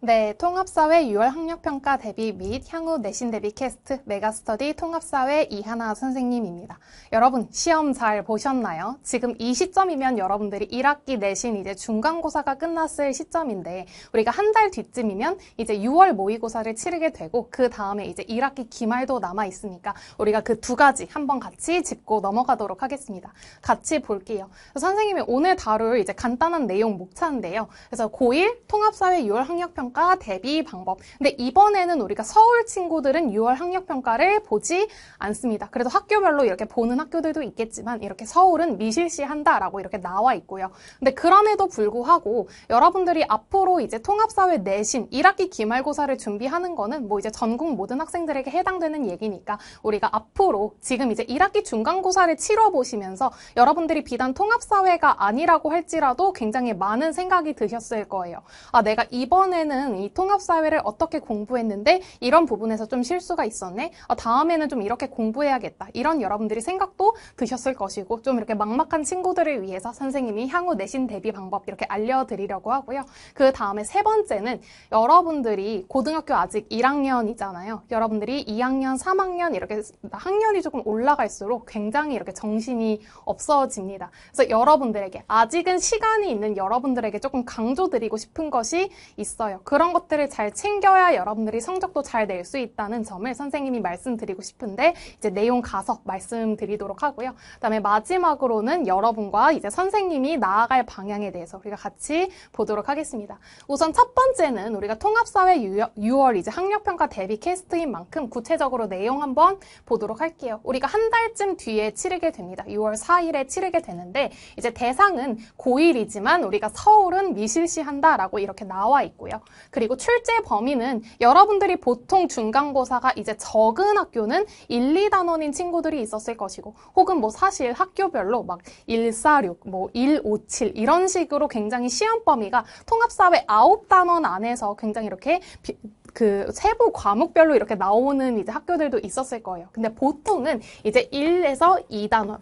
네, 통합사회 6월 학력평가 대비 및 향후 내신 대비 캐스트 메가스터디 통합사회 이하나 선생님입니다. 여러분, 시험 잘 보셨나요? 지금 이 시점이면 여러분들이 1학기 내신 이제 중간고사가 끝났을 시점인데, 우리가 한 달 뒤쯤이면 이제 6월 모의고사를 치르게 되고, 그 다음에 이제 1학기 기말도 남아있으니까, 우리가 그 두 가지 한번 같이 짚고 넘어가도록 하겠습니다. 같이 볼게요. 선생님이 오늘 다룰 이제 간단한 내용 목차인데요. 그래서 고1 통합사회 6월 학력평가 학력평가 대비 방법. 근데 이번에는 우리가 서울 친구들은 6월 학력평가를 보지 않습니다. 그래도 학교별로 이렇게 보는 학교들도 있겠지만 이렇게 서울은 미실시한다라고 이렇게 나와 있고요. 근데 그럼에도 불구하고 여러분들이 앞으로 이제 통합사회 내신 1학기 기말고사를 준비하는 거는 뭐 이제 전국 모든 학생들에게 해당되는 얘기니까 우리가 앞으로 지금 이제 1학기 중간고사를 치러 보시면서 여러분들이 비단 통합사회가 아니라고 할지라도 굉장히 많은 생각이 드셨을 거예요. 아, 내가 이번에는 처는이 통합사회를 어떻게 공부했는데 이런 부분에서 좀 실수가 있었네. 어, 다음에는 좀 이렇게 공부해야겠다. 이런 여러분들이 생각도 드셨을 것이고 좀 이렇게 막막한 친구들을 위해서 선생님이 향후 내신 대비 방법 이렇게 알려드리려고 하고요. 그 다음에 세 번째는 여러분들이 고등학교 아직 1학년이잖아요. 여러분들이 2학년, 3학년 이렇게 학년이 조금 올라갈수록 굉장히 이렇게 정신이 없어집니다. 그래서 여러분들에게 아직은 시간이 있는 여러분들에게 조금 강조드리고 싶은 것이 있어요. 그런 것들을 잘 챙겨야 여러분들이 성적도 잘 낼 수 있다는 점을 선생님이 말씀드리고 싶은데 이제 내용 가서 말씀드리도록 하고요. 그다음에 마지막으로는 여러분과 이제 선생님이 나아갈 방향에 대해서 우리가 같이 보도록 하겠습니다. 우선 첫 번째는 우리가 통합사회 유, 6월 이제 학력평가 대비 캐스트인 만큼 구체적으로 내용 한번 보도록 할게요. 우리가 한 달쯤 뒤에 치르게 됩니다. 6월 4일에 치르게 되는데 이제 대상은 고1이지만 우리가 서울은 미실시한다라고 이렇게 나와 있고요. 그리고 출제 범위는 여러분들이 보통 중간고사가 이제 적은 학교는 1, 2단원인 친구들이 있었을 것이고 혹은 뭐 사실 학교별로 막 1, 4, 6, 뭐 1, 5, 7 이런 식으로 굉장히 시험 범위가 통합사회 9단원 안에서 굉장히 이렇게 비, 그 세부 과목별로 이렇게 나오는 이제 학교들도 있었을 거예요. 근데 보통은 이제 1에서 2단원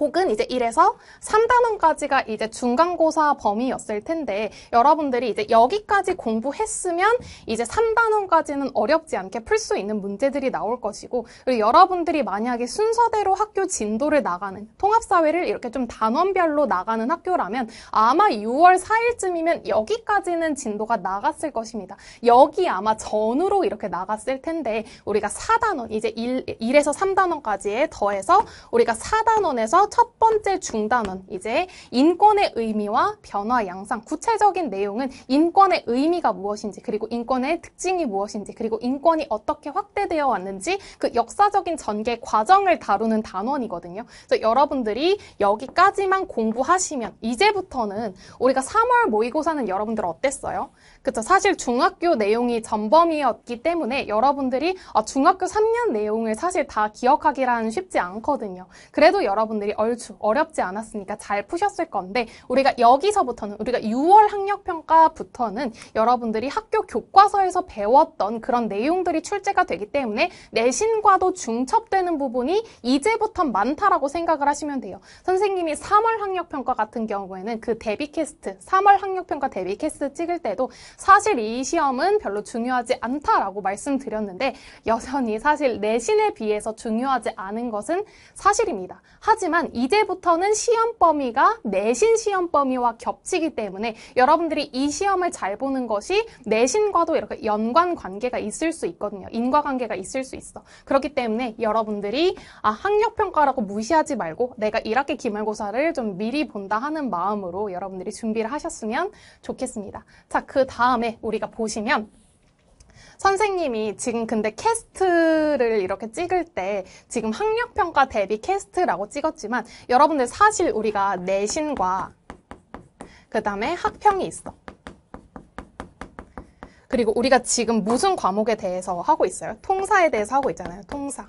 혹은 이제 1에서 3단원까지가 이제 중간고사 범위였을 텐데 여러분들이 이제 여기까지 공부했으면 이제 3단원까지는 어렵지 않게 풀 수 있는 문제들이 나올 것이고 그리고 여러분들이 만약에 순서대로 학교 진도를 나가는 통합사회를 이렇게 좀 단원별로 나가는 학교라면 아마 6월 4일쯤이면 여기까지는 진도가 나갔을 것입니다. 여기 아마 전으로 이렇게 나갔을 텐데 우리가 4단원 이제 1, 에서 3단원까지에 더해서 우리가 4단원에서 첫 번째 중단은 이제 인권의 의미와 변화 양상, 구체적인 내용은 인권의 의미가 무엇인지, 그리고 인권의 특징이 무엇인지, 그리고 인권이 어떻게 확대되어 왔는지 그 역사적인 전개 과정을 다루는 단원이거든요. 그래서 여러분들이 여기까지만 공부하시면 이제부터는 우리가 3월 모의고사는 여러분들 어땠어요? 그쵸. 사실 중학교 내용이 전범이었기 때문에 여러분들이 아, 중학교 3년 내용을 사실 다 기억하기란 쉽지 않거든요. 그래도 여러분들이 얼추 어렵지 않았으니까 잘 푸셨을 건데 우리가 여기서부터는 우리가 6월 학력평가부터는 여러분들이 학교 교과서에서 배웠던 그런 내용들이 출제가 되기 때문에 내신과도 중첩되는 부분이 이제부터 많다라고 생각을 하시면 돼요. 선생님이 3월 학력평가 같은 경우에는 그 데뷔 캐스트, 3월 학력평가 데뷔 캐스트 찍을 때도 사실 이 시험은 별로 중요하지 않다라고 말씀드렸는데 여전히 사실 내신에 비해서 중요하지 않은 것은 사실입니다. 하지만 이제부터는 시험 범위가 내신 시험 범위와 겹치기 때문에 여러분들이 이 시험을 잘 보는 것이 내신과도 이렇게 연관 관계가 있을 수 있거든요. 인과관계가 있을 수 있어. 그렇기 때문에 여러분들이 아, 학력평가라고 무시하지 말고 내가 1학기 기말고사를 좀 미리 본다 하는 마음으로 여러분들이 준비를 하셨으면 좋겠습니다. 자, 그 다음에 우리가 보시면 선생님이 지금 근데 캐스트를 이렇게 찍을 때 지금 학력평가 대비 캐스트라고 찍었지만 여러분들 사실 우리가 내신과 그 다음에 학평이 있어. 그리고 우리가 지금 무슨 과목에 대해서 하고 있어요? 통사에 대해서 하고 있잖아요. 통사.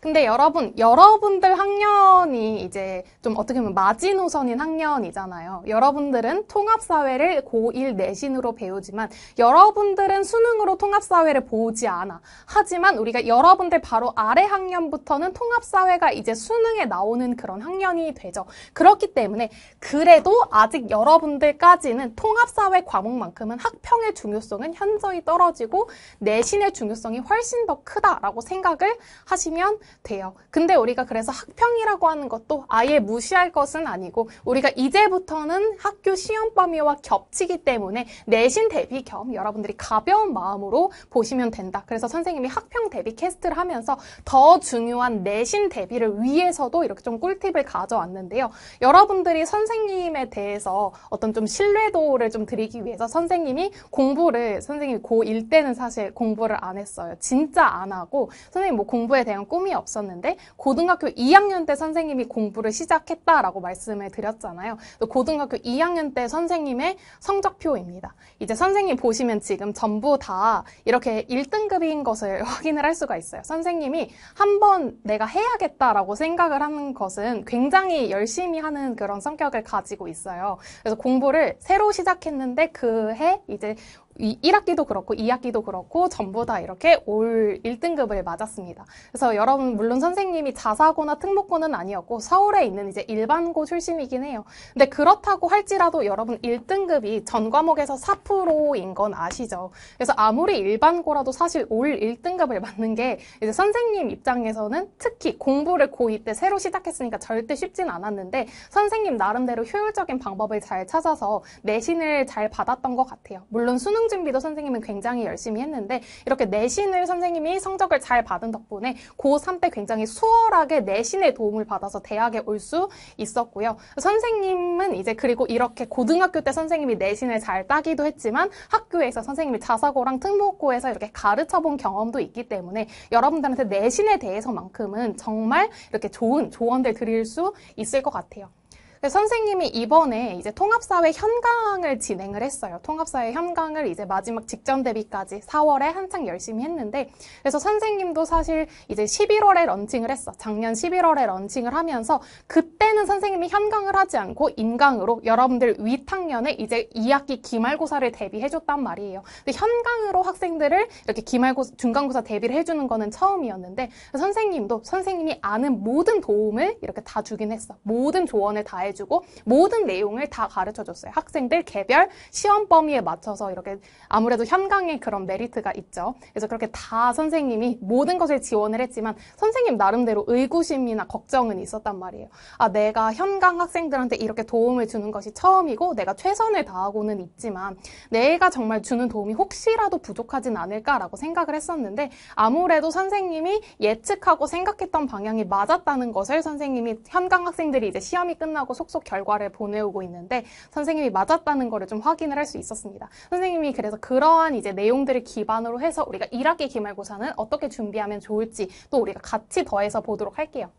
근데 여러분, 여러분들 학년이 이제 좀 어떻게 보면 마지노선인 학년이잖아요. 여러분들은 통합사회를 고1 내신으로 배우지만 여러분들은 수능으로 통합사회를 보지 않아. 하지만 우리가 여러분들 바로 아래 학년부터는 통합사회가 이제 수능에 나오는 그런 학년이 되죠. 그렇기 때문에 그래도 아직 여러분들까지는 통합사회 과목만큼은 학평의 중요성은 현저히 떨어지고 내신의 중요성이 훨씬 더 크다라고 생각을 하시면 돼요. 근데 우리가 그래서 학평이라고 하는 것도 아예 무시할 것은 아니고 우리가 이제부터는 학교 시험 범위와 겹치기 때문에 내신 대비 겸 여러분들이 가벼운 마음으로 보시면 된다. 그래서 선생님이 학평 대비 캐스트를 하면서 더 중요한 내신 대비를 위해서도 이렇게 좀 꿀팁을 가져왔는데요. 여러분들이 선생님에 대해서 어떤 좀 신뢰도를 좀 드리기 위해서 선생님이 공부를 선생님 고1 때는 사실 공부를 안 했어요. 진짜 안 하고 선생님 뭐 공부에 대한 꿈이 없었는데 고등학교 2학년 때 선생님이 공부를 시작했다라고 말씀을 드렸잖아요. 고등학교 2학년 때 선생님의 성적표입니다. 이제 선생님 보시면 지금 전부 다 이렇게 1등급인 것을 확인을 할 수가 있어요. 선생님이 한번 내가 해야겠다라고 생각을 하는 것은 굉장히 열심히 하는 그런 성격을 가지고 있어요. 그래서 공부를 새로 시작했는데 그 해 이제 1학기도 그렇고 2학기도 그렇고 전부 다 이렇게 올 1등급을 맞았습니다. 그래서 여러분 물론 선생님이 자사고나 특목고는 아니었고 서울에 있는 이제 일반고 출신이긴 해요. 근데 그렇다고 할지라도 여러분 1등급이 전 과목에서 4%인 건 아시죠? 그래서 아무리 일반고라도 사실 올 1등급을 맞는 게 이제 선생님 입장에서는 특히 공부를 고2 때 새로 시작했으니까 절대 쉽진 않았는데 선생님 나름대로 효율적인 방법을 잘 찾아서 내신을 잘 받았던 것 같아요. 물론 수능 수능 준비도 선생님은 굉장히 열심히 했는데 이렇게 내신을 선생님이 성적을 잘 받은 덕분에 고3 때 굉장히 수월하게 내신의 도움을 받아서 대학에 올 수 있었고요. 선생님은 이제 그리고 이렇게 고등학교 때 선생님이 내신을 잘 따기도 했지만 학교에서 선생님이 자사고랑 특목고에서 이렇게 가르쳐본 경험도 있기 때문에 여러분들한테 내신에 대해서만큼은 정말 이렇게 좋은 조언들 드릴 수 있을 것 같아요. 선생님이 이번에 이제 통합사회 현강을 진행을 했어요. 통합사회 현강을 이제 마지막 직전 대비까지 4월에 한창 열심히 했는데 그래서 선생님도 사실 이제 11월에 런칭을 했어. 작년 11월에 런칭을 하면서 그때는 선생님이 현강을 하지 않고 인강으로 여러분들 위탁년에 이제 2학기 기말고사를 대비해줬단 말이에요. 근데 현강으로 학생들을 이렇게 기말고사, 중간고사 대비를 해주는 거는 처음이었는데 선생님도 선생님이 아는 모든 도움을 이렇게 다 주긴 했어. 모든 조언을 다 해줘. 해주고 모든 내용을 다 가르쳐줬어요. 학생들 개별 시험 범위에 맞춰서 이렇게 아무래도 현강의 그런 메리트가 있죠. 그래서 그렇게 다 선생님이 모든 것을 지원을 했지만 선생님 나름대로 의구심이나 걱정은 있었단 말이에요. 아, 내가 현강 학생들한테 이렇게 도움을 주는 것이 처음이고 내가 최선을 다하고는 있지만 내가 정말 주는 도움이 혹시라도 부족하진 않을까라고 생각을 했었는데 아무래도 선생님이 예측하고 생각했던 방향이 맞았다는 것을 선생님이 현강 학생들이 이제 시험이 끝나고 속속 결과를 보내오고 있는데 선생님이 맞았다는 거를 좀 확인을 할 수 있었습니다. 선생님이 그래서 그러한 이제 내용들을 기반으로 해서 우리가 1학기 기말고사는 어떻게 준비하면 좋을지 또 우리가 같이 더해서 보도록 할게요.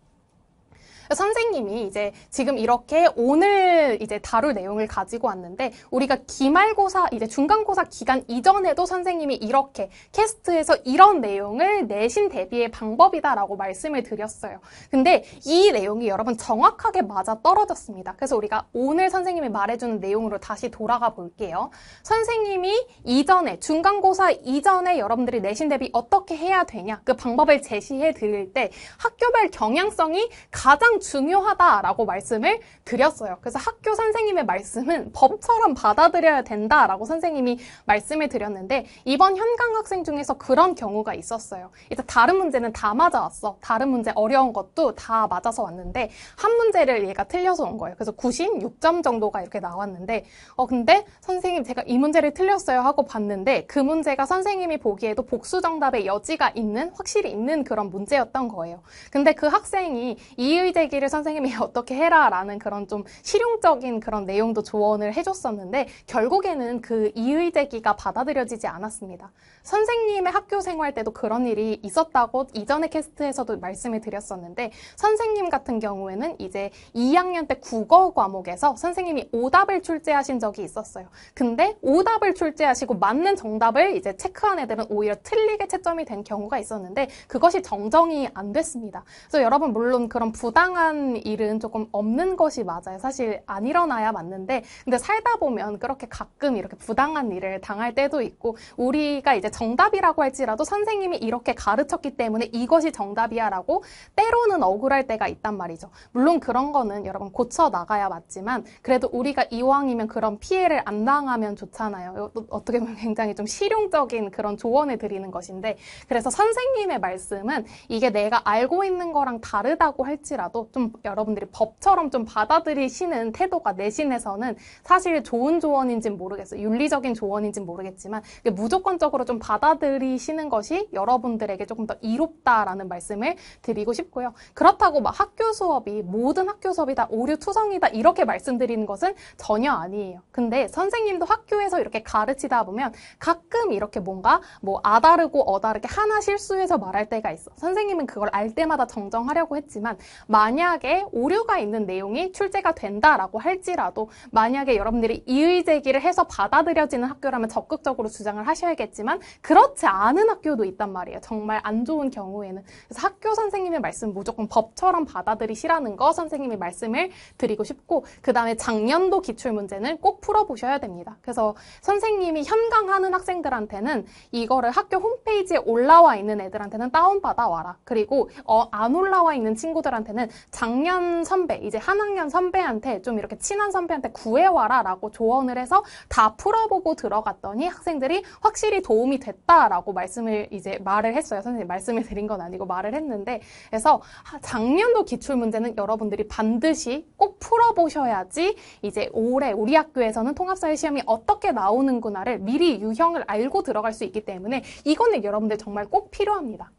선생님이 이제 지금 이렇게 오늘 이제 다룰 내용을 가지고 왔는데 우리가 기말고사 이제 중간고사 기간 이전에도 선생님이 이렇게 캐스트에서 이런 내용을 내신 대비의 방법이다라고 말씀을 드렸어요. 근데 이 내용이 여러분 정확하게 맞아 떨어졌습니다. 그래서 우리가 오늘 선생님이 말해주는 내용으로 다시 돌아가 볼게요. 선생님이 이전에 중간고사 이전에 여러분들이 내신 대비 어떻게 해야 되냐 그 방법을 제시해 드릴 때 학교별 경향성이 가장 중요하다라고 말씀을 드렸어요. 그래서 학교 선생님의 말씀은 법처럼 받아들여야 된다라고 선생님이 말씀을 드렸는데 이번 현강 학생 중에서 그런 경우가 있었어요. 이제 다른 문제는 다 맞아왔어. 다른 문제 어려운 것도 다 맞아서 왔는데 한 문제를 얘가 틀려서 온 거예요. 그래서 96점 정도가 이렇게 나왔는데 어 근데 선생님 제가 이 문제를 틀렸어요 하고 봤는데 그 문제가 선생님이 보기에도 복수 정답의 여지가 있는 확실히 있는 그런 문제였던 거예요. 근데 그 학생이 이의제 얘기를 선생님이 어떻게 해라라는 그런 좀 실용적인 그런 내용도 조언을 해줬었는데 결국에는 그 이의 제기가 받아들여지지 않았습니다. 선생님의 학교 생활 때도 그런 일이 있었다고 이전의 캐스트에서도 말씀을 드렸었는데 선생님 같은 경우에는 이제 2학년 때 국어 과목에서 선생님이 오답을 출제하신 적이 있었어요. 근데 오답을 출제하시고 맞는 정답을 이제 체크한 애들은 오히려 틀리게 채점이 된 경우가 있었는데 그것이 정정이 안 됐습니다. 그래서 여러분 물론 그런 부당한 공정한 일은 조금 없는 것이 맞아요. 사실 안 일어나야 맞는데, 근데 살다 보면 그렇게 가끔 이렇게 부당한 일을 당할 때도 있고, 우리가 이제 정답이라고 할지라도 선생님이 이렇게 가르쳤기 때문에 이것이 정답이야라고 때로는 억울할 때가 있단 말이죠. 물론 그런 거는 여러분 고쳐 나가야 맞지만, 그래도 우리가 이왕이면 그런 피해를 안 당하면 좋잖아요. 어, 어떻게 보면 굉장히 좀 실용적인 그런 조언을 드리는 것인데, 그래서 선생님의 말씀은 이게 내가 알고 있는 거랑 다르다고 할지라도 좀 여러분들이 법처럼 좀 받아들이시는 태도가 내신에서는 사실 좋은 조언인지는 모르겠어요. 윤리적인 조언인지는 모르겠지만 무조건적으로 좀 받아들이시는 것이 여러분들에게 조금 더 이롭다라는 말씀을 드리고 싶고요. 그렇다고 막 학교 수업이 모든 학교 수업이 다 오류 투성이다 이렇게 말씀드리는 것은 전혀 아니에요. 근데 선생님도 학교에서 이렇게 가르치다 보면 가끔 이렇게 뭔가 뭐 아다르고 어다르게 하나 실수해서 말할 때가 있어. 선생님은 그걸 알 때마다 정정하려고 했지만 만 만약에 오류가 있는 내용이 출제가 된다라고 할지라도 만약에 여러분들이 이의 제기를 해서 받아들여지는 학교라면 적극적으로 주장을 하셔야겠지만 그렇지 않은 학교도 있단 말이에요. 정말 안 좋은 경우에는 그래서 학교 선생님의 말씀 무조건 법처럼 받아들이시라는 거 선생님이 말씀을 드리고 싶고 그 다음에 작년도 기출 문제는 꼭 풀어보셔야 됩니다. 그래서 선생님이 현강하는 학생들한테는 이거를 학교 홈페이지에 올라와 있는 애들한테는 다운받아 와라. 그리고 어, 안 올라와 있는 친구들한테는 작년 선배, 이제 한 학년 선배한테 좀 이렇게 친한 선배한테 구해와라 라고 조언을 해서 다 풀어보고 들어갔더니 학생들이 확실히 도움이 됐다라고 말씀을 이제 말을 했어요. 선생님 말씀을 드린 건 아니고 말을 했는데 그래서 아, 작년도 기출문제는 여러분들이 반드시 꼭 풀어보셔야지 이제 올해 우리 학교에서는 통합사회 시험이 어떻게 나오는구나를 미리 유형을 알고 들어갈 수 있기 때문에 이거는 여러분들 정말 꼭 필요합니다.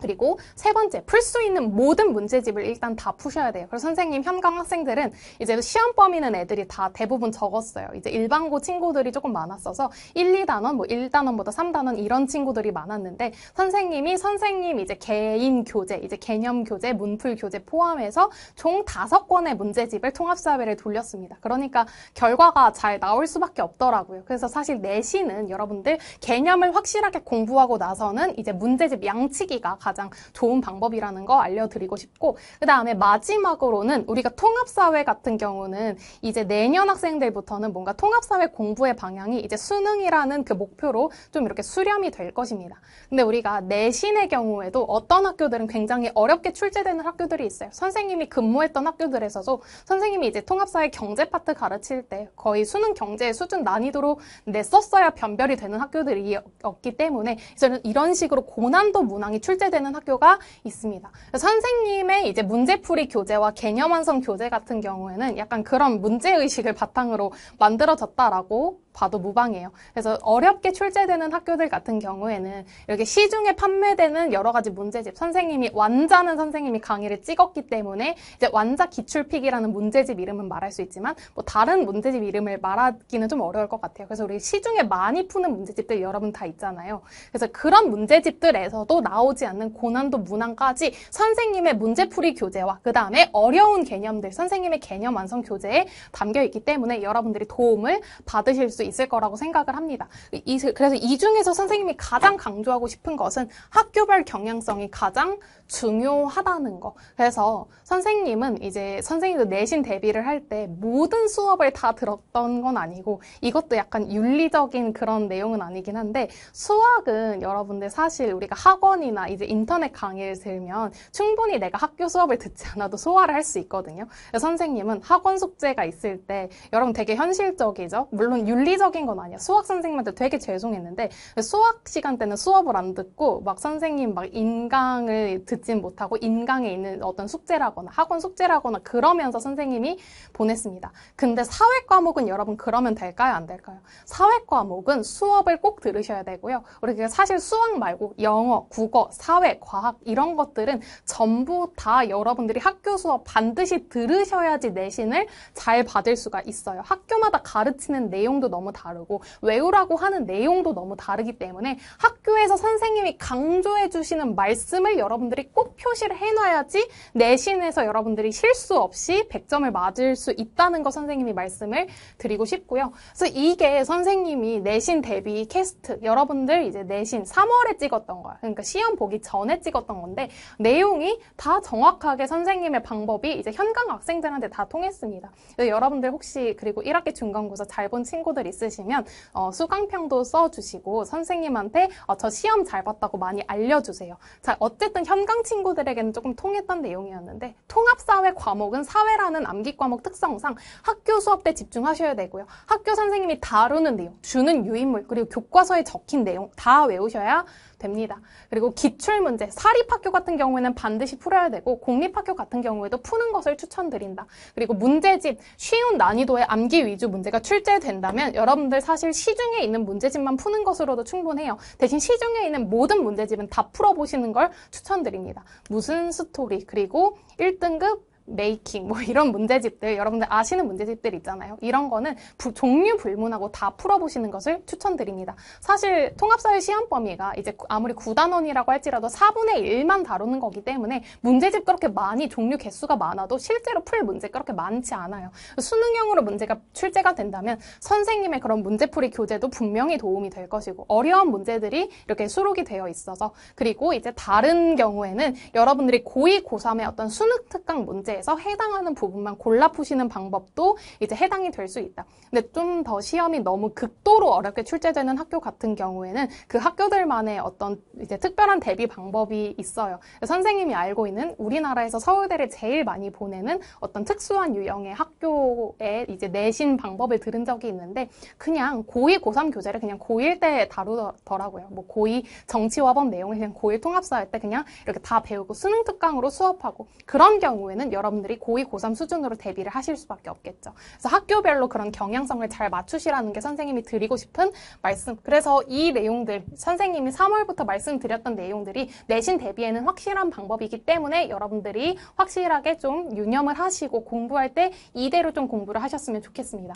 그리고 세 번째, 풀 수 있는 모든 문제집을 일단 다 푸셔야 돼요. 그래서 선생님, 현강 학생들은 이제 시험 범위는 애들이 다 대부분 적었어요. 이제 일반고 친구들이 조금 많았어서 1, 2단원, 뭐 1단원보다 3단원 이런 친구들이 많았는데 선생님이 선생님 이제 개인 교재, 이제 개념 교재, 문풀 교재 포함해서 총 다섯 권의 문제집을 통합사회를 돌렸습니다. 그러니까 결과가 잘 나올 수밖에 없더라고요. 그래서 사실 내신은 여러분들 개념을 확실하게 공부하고 나서는 이제 문제집 양치기가 가장 좋은 방법이라는 거 알려드리고 싶고 그 다음에 마지막으로는 우리가 통합사회 같은 경우는 이제 내년 학생들부터는 뭔가 통합사회 공부의 방향이 이제 수능이라는 그 목표로 좀 이렇게 수렴이 될 것입니다. 근데 우리가 내신의 경우에도 어떤 학교들은 굉장히 어렵게 출제되는 학교들이 있어요. 선생님이 근무했던 학교들에서도 선생님이 이제 통합사회 경제 파트 가르칠 때 거의 수능 경제 수준 난이도로 냈었어야 변별이 되는 학교들이 없기 때문에 저는 이런 식으로 고난도 문항이 출제되 되는 학교가 있습니다. 선생님의 이제 문제풀이 교재와 개념 완성 교재 같은 경우에는 약간 그런 문제의식을 바탕으로 만들어졌다라고 봐도 무방해요. 그래서 어렵게 출제되는 학교들 같은 경우에는 이렇게 시중에 판매되는 여러 가지 문제집 선생님이 완자는 선생님이 강의를 찍었기 때문에 이제 완자 기출픽이라는 문제집 이름은 말할 수 있지만 뭐 다른 문제집 이름을 말하기는 좀 어려울 것 같아요. 그래서 우리 시중에 많이 푸는 문제집들 여러분 다 있잖아요. 그래서 그런 문제집들에서도 나오지 않는 고난도 문항까지 선생님의 문제풀이 교재와 그 다음에 어려운 개념들 선생님의 개념 완성 교재에 담겨 있기 때문에 여러분들이 도움을 받으실 수 있을 거라고 생각을 합니다. 이, 그래서 이 중에서 선생님이 가장 강조하고 싶은 것은 학교별 경향성이 가장 중요하다는 거. 그래서 선생님은 이제 선생님도 내신 대비를 할 때 모든 수업을 다 들었던 건 아니고 이것도 약간 윤리적인 그런 내용은 아니긴 한데 수학은 여러분들 사실 우리가 학원이나 이제 인터넷 강의를 들면 충분히 내가 학교 수업을 듣지 않아도 소화를 할 수 있거든요. 선생님은 학원 숙제가 있을 때 여러분 되게 현실적이죠. 물론 윤리 악의적인 건 아니야. 수학 선생님한테 되게 죄송했는데 수학 시간 때는 수업을 안 듣고 막 선생님 막 인강을 듣진 못하고 인강에 있는 어떤 숙제라거나 학원 숙제라거나 그러면서 선생님이 보냈습니다. 근데 사회 과목은 여러분 그러면 될까요? 안 될까요? 사회 과목은 수업을 꼭 들으셔야 되고요. 우리가 사실 수학 말고 영어, 국어, 사회, 과학 이런 것들은 전부 다 여러분들이 학교 수업 반드시 들으셔야지 내신을 잘 받을 수가 있어요. 학교마다 가르치는 내용도 너무 너무 다르고 외우라고 하는 내용도 너무 다르기 때문에 학교에서 선생님이 강조해 주시는 말씀을 여러분들이 꼭 표시를 해놔야지 내신에서 여러분들이 실수 없이 100점을 맞을 수 있다는 거 선생님이 말씀을 드리고 싶고요. 그래서 이게 선생님이 내신 대비 캐스트 여러분들 이제 내신 3월에 찍었던 거야. 그러니까 시험 보기 전에 찍었던 건데 내용이 다 정확하게 선생님의 방법이 이제 현강 학생들한테 다 통했습니다. 여러분들 혹시 그리고 1학기 중간고사 잘 본 친구들 질들 있으시면 어, 수강평도 써주시고 선생님한테 어, 저 시험 잘 봤다고 많이 알려주세요. 자, 어쨌든 현강 친구들에게는 조금 통했던 내용이었는데 통합사회 과목은 사회라는 암기 과목 특성상 학교 수업 때 집중하셔야 되고요. 학교 선생님이 다루는 내용, 주는 유인물, 그리고 교과서에 적힌 내용 다 외우셔야 됩니다. 그리고 기출 문제, 사립학교 같은 경우에는 반드시 풀어야 되고 공립학교 같은 경우에도 푸는 것을 추천드린다. 그리고 문제집, 쉬운 난이도의 암기 위주 문제가 출제된다면 여러분들 사실 시중에 있는 문제집만 푸는 것으로도 충분해요. 대신 시중에 있는 모든 문제집은 다 풀어보시는 걸 추천드립니다. 무슨 스토리, 그리고 1등급, 메이킹 뭐 이런 문제집들 여러분들 아시는 문제집들 있잖아요. 이런 거는 부, 종류 불문하고 다 풀어보시는 것을 추천드립니다. 사실 통합사회 시험 범위가 이제 아무리 9단원이라고 할지라도 4분의 1만 다루는 거기 때문에 문제집 그렇게 많이 종류 개수가 많아도 실제로 풀 문제 그렇게 많지 않아요. 수능형으로 문제가 출제가 된다면 선생님의 그런 문제풀이 교재도 분명히 도움이 될 것이고 어려운 문제들이 이렇게 수록이 되어 있어서 그리고 이제 다른 경우에는 여러분들이 고2, 고3의 어떤 수능 특강 문제 문제에서 해당하는 부분만 골라 푸시는 방법도 이제 해당이 될 수 있다. 근데 좀 더 시험이 너무 극도로 어렵게 출제되는 학교 같은 경우에는 그 학교들만의 어떤 이제 특별한 대비 방법이 있어요. 선생님이 알고 있는 우리나라에서 서울대를 제일 많이 보내는 어떤 특수한 유형의 학교의 이제 내신 방법을 들은 적이 있는데 그냥 고2, 고3 교재를 그냥 고1 때 다루더라고요. 뭐 고2 정치화법 내용을 그냥 고1 통합사 할때 그냥 이렇게 다 배우고 수능 특강으로 수업하고 그런 경우에는 여러 여러분들이 고2, 고3 수준으로 대비를 하실 수밖에 없겠죠. 그래서 학교별로 그런 경향성을 잘 맞추시라는 게 선생님이 드리고 싶은 말씀. 그래서 이 내용들, 선생님이 3월부터 말씀드렸던 내용들이 내신 대비에는 확실한 방법이기 때문에 여러분들이 확실하게 좀 유념을 하시고 공부할 때 이대로 좀 공부를 하셨으면 좋겠습니다.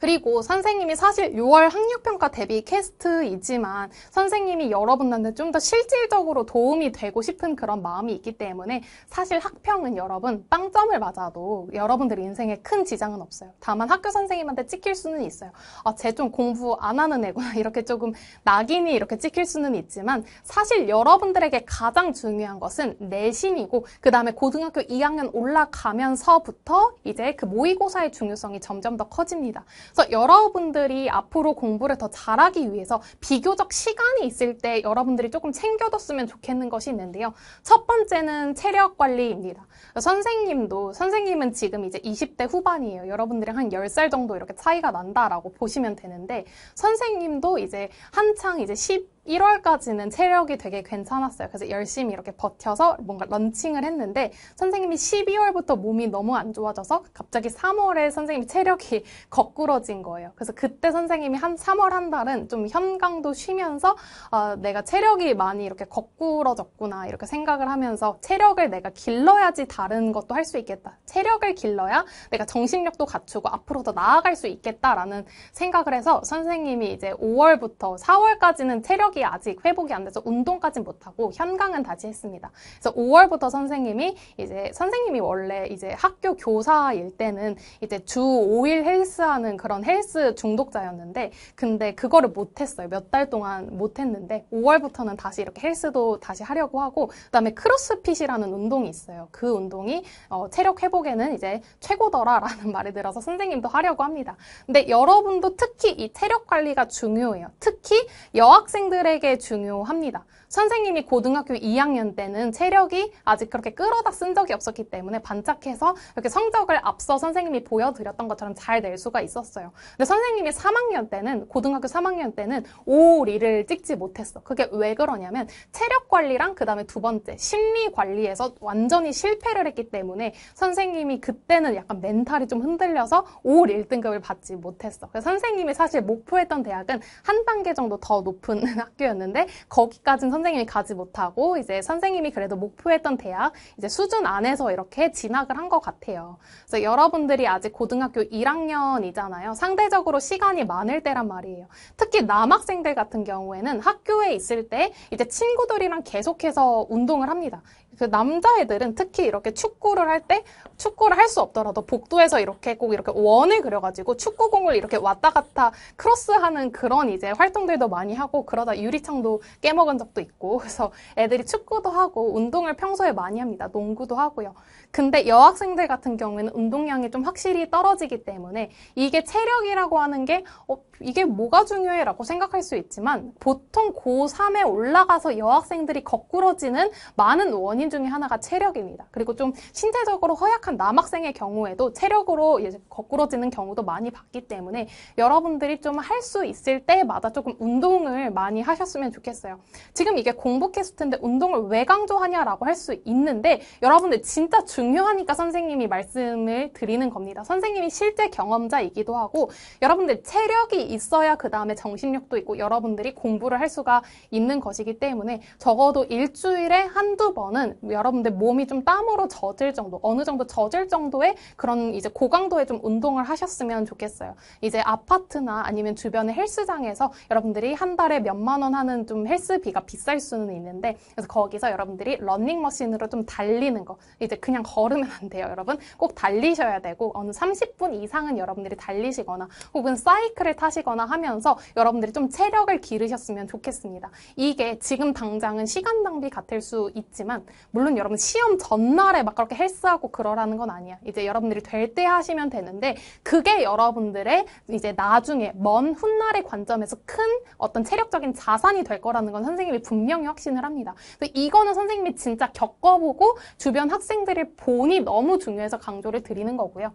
그리고 선생님이 사실 6월 학력평가 대비 캐스트이지만 선생님이 여러분한테 좀 더 실질적으로 도움이 되고 싶은 그런 마음이 있기 때문에 사실 학평은 여러분 빵점을 맞아도 여러분들 인생에 큰 지장은 없어요. 다만 학교 선생님한테 찍힐 수는 있어요. 아, 쟤 좀 공부 안 하는 애구나. 이렇게 조금 낙인이 이렇게 찍힐 수는 있지만 사실 여러분들에게 가장 중요한 것은 내신이고그 다음에 고등학교 2학년 올라가면서부터 이제 그 모의고사의 중요성이 점점 더 커집니다. 그래서 여러분들이 앞으로 공부를 더 잘하기 위해서 비교적 시간이 있을 때 여러분들이 조금 챙겨뒀으면 좋겠는 것이 있는데요. 첫 번째는 체력 관리입니다. 선생님도 선생님은 지금 이제 20대 후반이에요. 여러분들이 한 10살 정도 이렇게 차이가 난다라고 보시면 되는데 선생님도 이제 한창 이제 10 1월까지는 체력이 되게 괜찮았어요. 그래서 열심히 이렇게 버텨서 뭔가 런칭을 했는데 선생님이 12월부터 몸이 너무 안 좋아져서 갑자기 3월에 선생님이 체력이 거꾸러진 거예요. 그래서 그때 선생님이 한 3월 한 달은 좀 현강도 쉬면서 어, 내가 체력이 많이 이렇게 거꾸러졌구나 이렇게 생각을 하면서 체력을 내가 길러야지 다른 것도 할 수 있겠다. 체력을 길러야 내가 정신력도 갖추고 앞으로 더 나아갈 수 있겠다라는 생각을 해서 선생님이 이제 5월부터 4월까지는 체력 체력이 아직 회복이 안 돼서 운동까진 못하고 현강은 다시 했습니다. 그래서 5월부터 선생님이 이제 선생님이 원래 이제 학교 교사일 때는 이제 주 5일 헬스하는 그런 헬스 중독자였는데 근데 그거를 못했어요. 몇 달 동안 못했는데 5월부터는 다시 이렇게 헬스도 다시 하려고 하고 그다음에 크로스핏이라는 운동이 있어요. 그 운동이 어, 체력 회복에는 이제 최고더라라는 말이 들어서 선생님도 하려고 합니다. 근데 여러분도 특히 이 체력 관리가 중요해요. 특히 여학생들 학생들에게 중요합니다. 선생님이 고등학교 2학년 때는 체력이 아직 그렇게 끌어다 쓴 적이 없었기 때문에 반짝해서 이렇게 성적을 앞서 선생님이 보여드렸던 것처럼 잘 낼 수가 있었어요. 근데 선생님이 3학년 때는 고등학교 3학년 때는 오리를 찍지 못했어. 그게 왜 그러냐면 체력 관리랑 그다음에 두 번째 심리 관리에서 완전히 실패를 했기 때문에 선생님이 그때는 약간 멘탈이 좀 흔들려서 올 1등급을 받지 못했어. 그래서 선생님이 사실 목표했던 대학은 한 단계 정도 더 높은 학교였는데 거기까지는 선생님이 가지 못하고 이제 선생님이 그래도 목표했던 대학 이제 수준 안에서 이렇게 진학을 한 것 같아요. 그래서 여러분들이 아직 고등학교 1학년이잖아요. 상대적으로 시간이 많을 때란 말이에요. 특히 남학생들 같은 경우에는 학교에 있을 때 이제 친구들이랑 계속해서 운동을 합니다. 그 남자애들은 특히 이렇게 축구를 할 때 축구를 할 수 없더라도 복도에서 이렇게 꼭 이렇게 원을 그려가지고 축구공을 이렇게 왔다 갔다 크로스하는 그런 이제 활동들도 많이 하고 그러다 유리창도 깨먹은 적도 있고 그래서 애들이 축구도 하고 운동을 평소에 많이 합니다. 농구도 하고요. 근데 여학생들 같은 경우에는 운동량이 좀 확실히 떨어지기 때문에 이게 체력이라고 하는 게 어, 이게 뭐가 중요해 라고 생각할 수 있지만 보통 고3에 올라가서 여학생들이 거꾸러지는 많은 원인 중에 하나가 체력입니다. 그리고 좀 신체적으로 허약한 남학생의 경우에도 체력으로 이제 거꾸러지는 경우도 많이 봤기 때문에 여러분들이 좀 할 수 있을 때마다 조금 운동을 많이 하셨으면 좋겠어요. 지금 이게 공부 캐스트인데 운동을 왜 강조하냐라고 할 수 있는데 여러분들 진짜 주 중요하니까 선생님이 말씀을 드리는 겁니다. 선생님이 실제 경험자이기도 하고 여러분들 체력이 있어야 그 다음에 정신력도 있고 여러분들이 공부를 할 수가 있는 것이기 때문에 적어도 일주일에 한두 번은 여러분들 몸이 좀 땀으로 젖을 정도 어느 정도 젖을 정도의 그런 이제 고강도의 좀 운동을 하셨으면 좋겠어요. 이제 아파트나 아니면 주변의 헬스장에서 여러분들이 한 달에 몇만 원 하는 좀 헬스비가 비쌀 수는 있는데 그래서 거기서 여러분들이 러닝머신으로 좀 달리는 거 이제 그냥 걸으면 안 돼요, 여러분. 꼭 달리셔야 되고 어느 30분 이상은 여러분들이 달리시거나 혹은 사이클을 타시거나 하면서 여러분들이 좀 체력을 기르셨으면 좋겠습니다. 이게 지금 당장은 시간 낭비 같을 수 있지만 물론 여러분 시험 전날에 막 그렇게 헬스하고 그러라는 건 아니야. 이제 여러분들이 될 때 하시면 되는데 그게 여러분들의 이제 나중에 먼 훗날의 관점에서 큰 어떤 체력적인 자산이 될 거라는 건 선생님이 분명히 확신을 합니다. 이거는 선생님이 진짜 겪어보고 주변 학생들을 본이 너무 중요해서 강조를 드리는 거고요.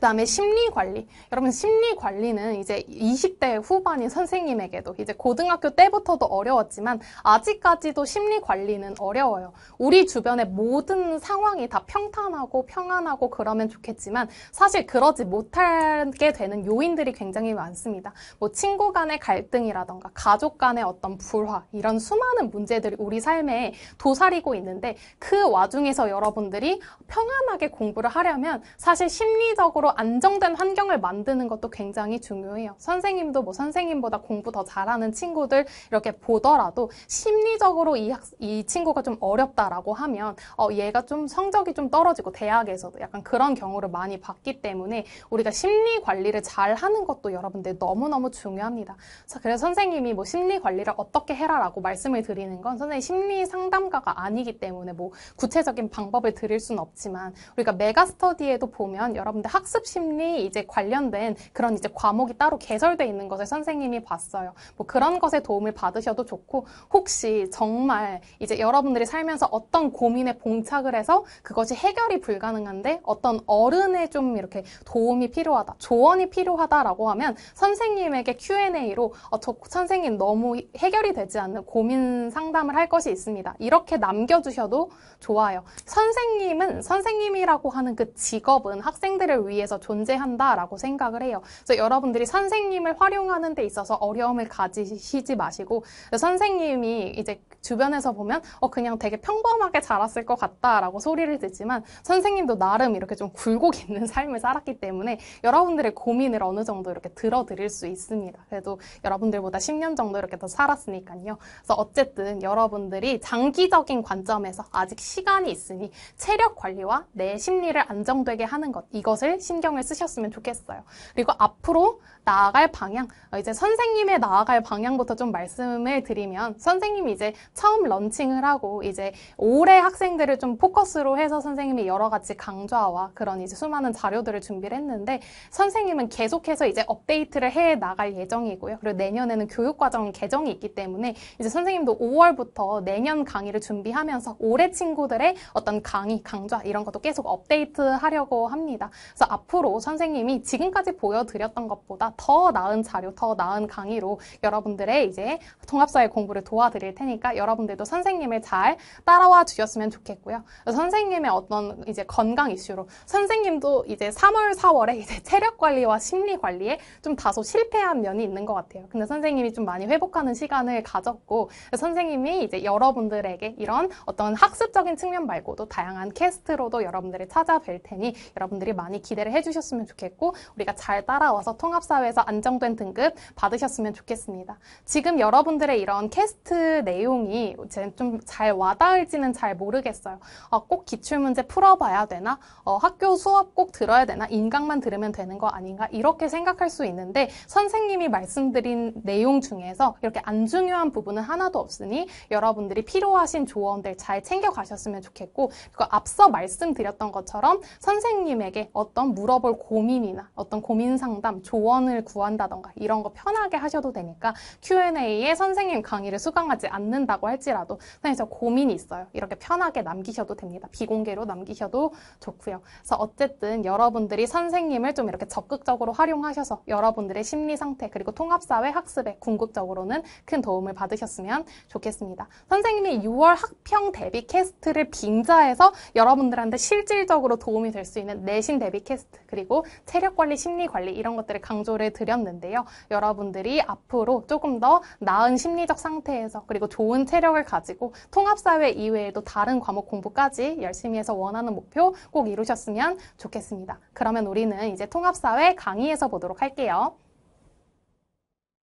그 다음에 심리관리. 여러분 심리관리는 이제 20대 후반인 선생님에게도 이제 고등학교 때부터도 어려웠지만 아직까지도 심리관리는 어려워요. 우리 주변의 모든 상황이 다 평탄하고 평안하고 그러면 좋겠지만 사실 그러지 못하게 되는 요인들이 굉장히 많습니다. 뭐 친구 간의 갈등이라던가 가족 간의 어떤 불화 이런 수많은 문제들이 우리 삶에 도사리고 있는데 그 와중에서 여러분들이 평안하게 공부를 하려면 사실 심리적으로 안정된 환경을 만드는 것도 굉장히 중요해요. 선생님도 뭐 선생님보다 공부 더 잘하는 친구들 이렇게 보더라도 심리적으로 이, 학, 이 친구가 좀 어렵다라고 하면 어, 얘가 좀 성적이 좀 떨어지고 대학에서도 약간 그런 경우를 많이 봤기 때문에 우리가 심리 관리를 잘 하는 것도 여러분들 너무너무 중요합니다. 그래서 선생님이 뭐 심리 관리를 어떻게 해라라고 말씀을 드리는 건 선생님 심리 상담가가 아니기 때문에 뭐 구체적인 방법을 드릴 수는 없지만 우리가 메가 스터디에도 보면 여러분들 학습 학습 심리 이제 관련된 그런 이제 과목이 따로 개설돼 있는 것을 선생님이 봤어요. 뭐 그런 것에 도움을 받으셔도 좋고 혹시 정말 이제 여러분들이 살면서 어떤 고민에 봉착을 해서 그것이 해결이 불가능한데 어떤 어른의 좀 이렇게 도움이 필요하다, 조언이 필요하다라고 하면 선생님에게 Q&A로 어, 저 선생님 너무 해결이 되지 않는 고민 상담을 할 것이 있습니다. 이렇게 남겨주셔도 좋아요. 선생님은 선생님이라고 하는 그 직업은 학생들을 위해 위해서 존재한다라고 생각을 해요. 그래서 여러분들이 선생님을 활용하는 데 있어서 어려움을 가지시지 마시고 선생님이 이제 주변에서 보면 어 그냥 되게 평범하게 자랐을 것 같다라고 소리를 듣지만 선생님도 나름 이렇게 좀 굴곡 있는 삶을 살았기 때문에 여러분들의 고민을 어느 정도 이렇게 들어드릴 수 있습니다. 그래도 여러분들보다 10년 정도 이렇게 더 살았으니까요. 그래서 어쨌든 여러분들이 장기적인 관점에서 아직 시간이 있으니 체력 관리와 내 심리를 안정되게 하는 것 이것을 신경을 쓰셨으면 좋겠어요. 그리고 앞으로 나아갈 방향 어, 이제 선생님의 나아갈 방향부터 좀 말씀을 드리면 선생님이 이제 처음 런칭을 하고 이제 올해 학생들을 좀 포커스로 해서 선생님이 여러 가지 강좌와 그런 이제 수많은 자료들을 준비를 했는데 선생님은 계속해서 이제 업데이트를 해 나갈 예정이고요. 그리고 내년에는 교육과정 개정이 있기 때문에 이제 선생님도 5월부터 내년 강의를 준비하면서 올해 친구들의 어떤 강의, 강좌 이런 것도 계속 업데이트 하려고 합니다. 그래서 앞으로 선생님이 지금까지 보여드렸던 것보다 더 나은 자료, 더 나은 강의로 여러분들의 이제 통합사회 공부를 도와드릴 테니까 여러분들도 선생님을 잘 따라와 주셨으면 좋겠고요. 선생님의 어떤 이제 건강 이슈로 선생님도 이제 3월, 4월에 이제 체력 관리와 심리 관리에 좀 다소 실패한 면이 있는 것 같아요. 근데 선생님이 좀 많이 회복하는 시간을 가졌고 선생님이 이제 여러분들에게 이런 어떤 학습적인 측면 말고도 다양한 캐스트로도 여러분들을 찾아뵐 테니 여러분들이 많이 기대를 해주셨으면 좋겠고 우리가 잘 따라와서 통합사회에서 안정된 등급 받으셨으면 좋겠습니다. 지금 여러분들의 이런 캐스트 내용이 부분이 이제 좀잘 와닿을지는 잘 모르겠어요. 어, 꼭 기출문제 풀어봐야 되나? 어, 학교 수업 꼭 들어야 되나? 인강만 들으면 되는 거 아닌가? 이렇게 생각할 수 있는데 선생님이 말씀드린 내용 중에서 이렇게 안 중요한 부분은 하나도 없으니 여러분들이 필요하신 조언들 잘 챙겨가셨으면 좋겠고 그 앞서 말씀드렸던 것처럼 선생님에게 어떤 물어볼 고민이나 어떤 고민 상담, 조언을 구한다던가 이런 거 편하게 하셔도 되니까 Q&A에 선생님 강의를 수강하지 않는다고 있다고 할지라도 선생님 저 고민이 있어요. 이렇게 편하게 남기셔도 됩니다. 비공개로 남기셔도 좋고요. 그래서 어쨌든 여러분들이 선생님을 좀 이렇게 적극적으로 활용하셔서 여러분들의 심리 상태 그리고 통합사회 학습에 궁극적으로는 큰 도움을 받으셨으면 좋겠습니다. 선생님이 6월 학평 대비 캐스트를 빙자해서 여러분들한테 실질적으로 도움이 될 수 있는 내신 대비 캐스트 그리고 체력 관리, 심리 관리 이런 것들을 강조를 드렸는데요. 여러분들이 앞으로 조금 더 나은 심리적 상태에서 그리고 좋은 체력을 가지고 통합사회 이외에도 다른 과목 공부까지 열심히 해서 원하는 목표 꼭 이루셨으면 좋겠습니다. 그러면 우리는 이제 통합사회 강의에서 보도록 할게요.